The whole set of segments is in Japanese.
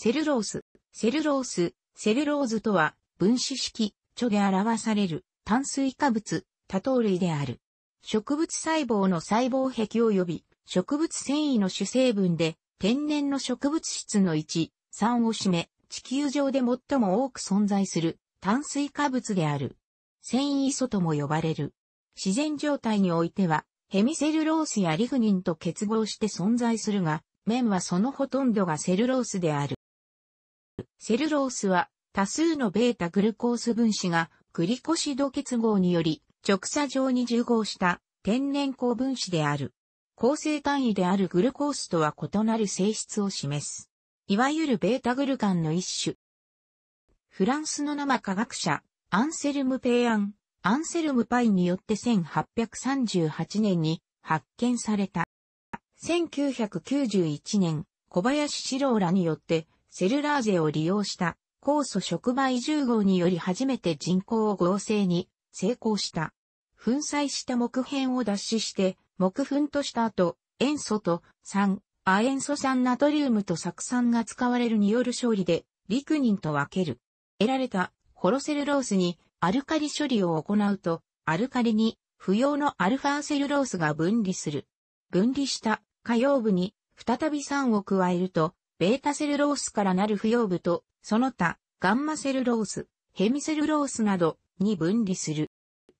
セルロース、セルロース、セルローズとは分子式、著で表される炭水化物、多糖類である。植物細胞の細胞壁及び植物繊維の主成分で天然の植物質の1、3を占め、地球上で最も多く存在する炭水化物である。繊維素とも呼ばれる。自然状態においては、ヘミセルロースやリグニンと結合して存在するが、面はそのほとんどがセルロースである。セルロースは多数の β グルコース分子がグリコシド結合により直鎖状に重合した天然光分子である。構成単位であるグルコースとは異なる性質を示す。いわゆる β グルカンの一種。フランスの生科学者、アンセルム・ペイアン、アンセルム・パイによって1838年に発見された。1991年、小林史郎らによってセルラーゼを利用した酵素触媒10号により初めて人工を合成に成功した。粉砕した木片を脱脂して、木粉とした後、塩素と酸、亜塩素酸ナトリウムと酢酸が使われるによる勝利で、リクニンと分ける。得られたホロセルロースにアルカリ処理を行うと、アルカリに不要のアルファセルロースが分離する。分離した火曜部に再び酸を加えると、ベータセルロースからなる不要部と、その他、ガンマセルロース、ヘミセルロースなどに分離する。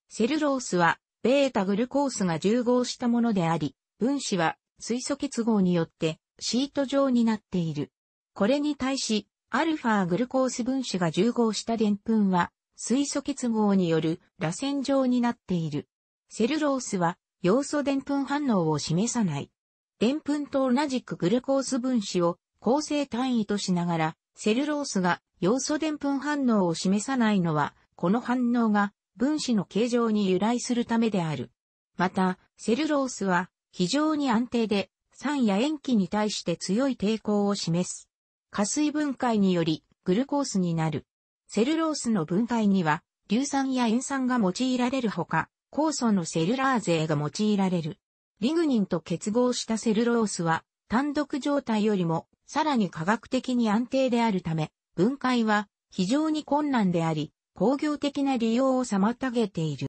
セルロースは、ベータグルコースが重合したものであり、分子は水素結合によってシート状になっている。これに対し、アルファグルコース分子が重合したデンプンは、水素結合による螺旋状になっている。セルロースは、要素デンプン反応を示さない。デンプンと同じくグルコース分子を構成単位としながら、セルロースが要素でんぷん反応を示さないのは、この反応が分子の形状に由来するためである。また、セルロースは非常に安定で酸や塩基に対して強い抵抗を示す。加水分解によりグルコースになる。セルロースの分解には、硫酸や塩酸が用いられるほか、酵素のセルラーゼが用いられる。リグニンと結合したセルロースは、単独状態よりもさらに科学的に安定であるため、分解は非常に困難であり、工業的な利用を妨げている。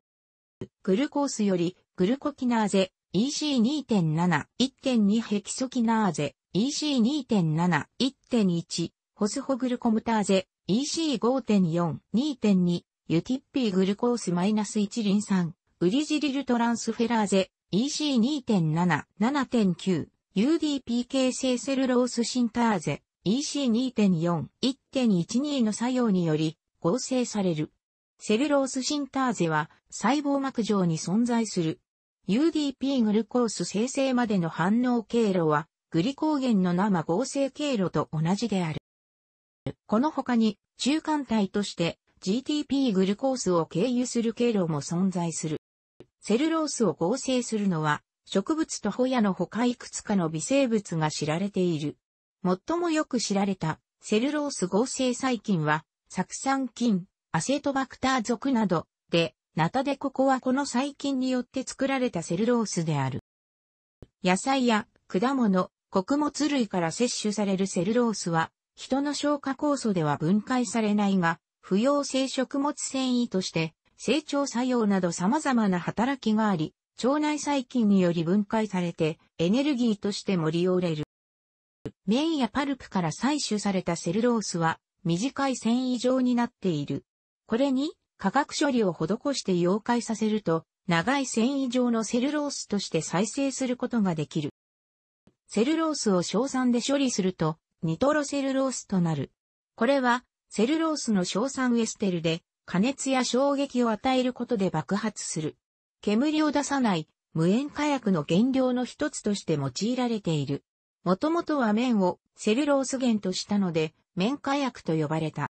グルコースよりグルコキナーゼ EC2.7、1.2ヘキソキナーゼ EC2.7、1.1、ホスホグルコムターゼ EC5.4、2.2、ユティッピーグルコースマイナス -1 リン酸、ウリジリルトランスフェラーゼ EC2.7、7.9、u d p k 成セルロースシンターゼ EC2.4、1.12の作用により合成される。セルロースシンターゼは細胞膜上に存在する。UDP グルコース生成までの反応経路はグリコーゲンの生合成経路と同じである。この他に中間体として GTP グルコースを経由する経路も存在する。セルロースを合成するのは植物とホヤの他いくつかの微生物が知られている。最もよく知られたセルロース合成細菌は、酢酸菌、アセトバクター属などで、ナタデココはこの細菌によって作られたセルロースである。野菜や果物、穀物類から摂取されるセルロースは、人の消化酵素では分解されないが、不溶性食物繊維として、成長作用など様々な働きがあり、腸内細菌により分解されてエネルギーとして盛り寄れる。麺やパルプから採取されたセルロースは短い繊維状になっている。これに化学処理を施して溶解させると長い繊維状のセルロースとして再生することができる。セルロースを硝酸で処理するとニトロセルロースとなる。これはセルロースの硝酸エステルで加熱や衝撃を与えることで爆発する。煙を出さない無塩火薬の原料の一つとして用いられている。もともとは綿をセルロース源としたので、綿火薬と呼ばれた。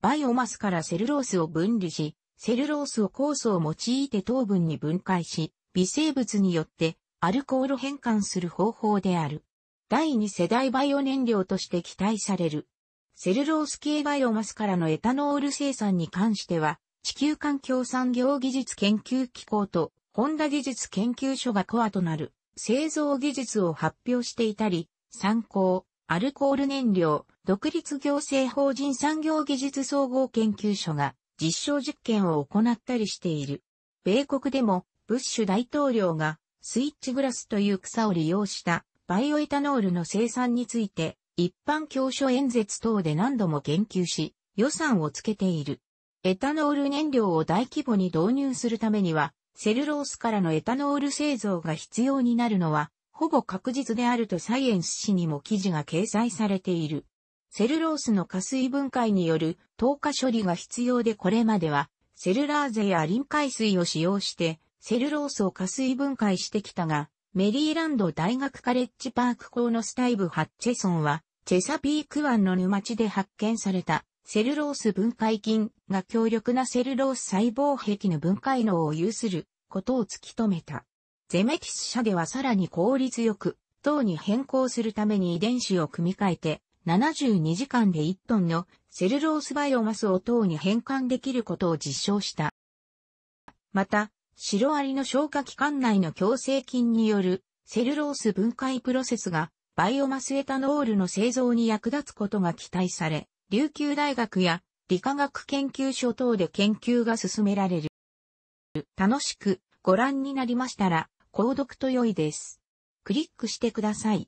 バイオマスからセルロースを分離し、セルロースを酵素を用いて糖分に分解し、微生物によってアルコール変換する方法である。第二世代バイオ燃料として期待される。セルロース系バイオマスからのエタノール生産に関しては、地球環境産業技術研究機構と、ホンダ技術研究所がコアとなる製造技術を発表していたり、参考、アルコール燃料、独立行政法人産業技術総合研究所が実証実験を行ったりしている。米国でも、ブッシュ大統領がスイッチグラスという草を利用したバイオエタノールの生産について一般教書演説等で何度も言及し予算をつけている。エタノール燃料を大規模に導入するためには、セルロースからのエタノール製造が必要になるのは、ほぼ確実であるとサイエンス誌にも記事が掲載されている。セルロースの加水分解による透過処理が必要でこれまでは、セルラーゼや臨海水を使用して、セルロースを加水分解してきたが、メリーランド大学カレッジパーク校のスタイブ・ハッチェソンは、チェサピーク湾の沼地で発見されたセルロース分解菌が強力なセルロース細胞壁の分解能を有することを突き止めた。ゼメティス社ではさらに効率よく、糖に変更するために遺伝子を組み替えて、72時間で1トンのセルロースバイオマスを糖に変換できることを実証した。また、シロアリの消化器官内の強制菌によるセルロース分解プロセスがバイオマスエタノールの製造に役立つことが期待され、琉球大学や理化学研究所等で研究が進められる。楽しくご覧になりましたら、購読と良いです。クリックしてください。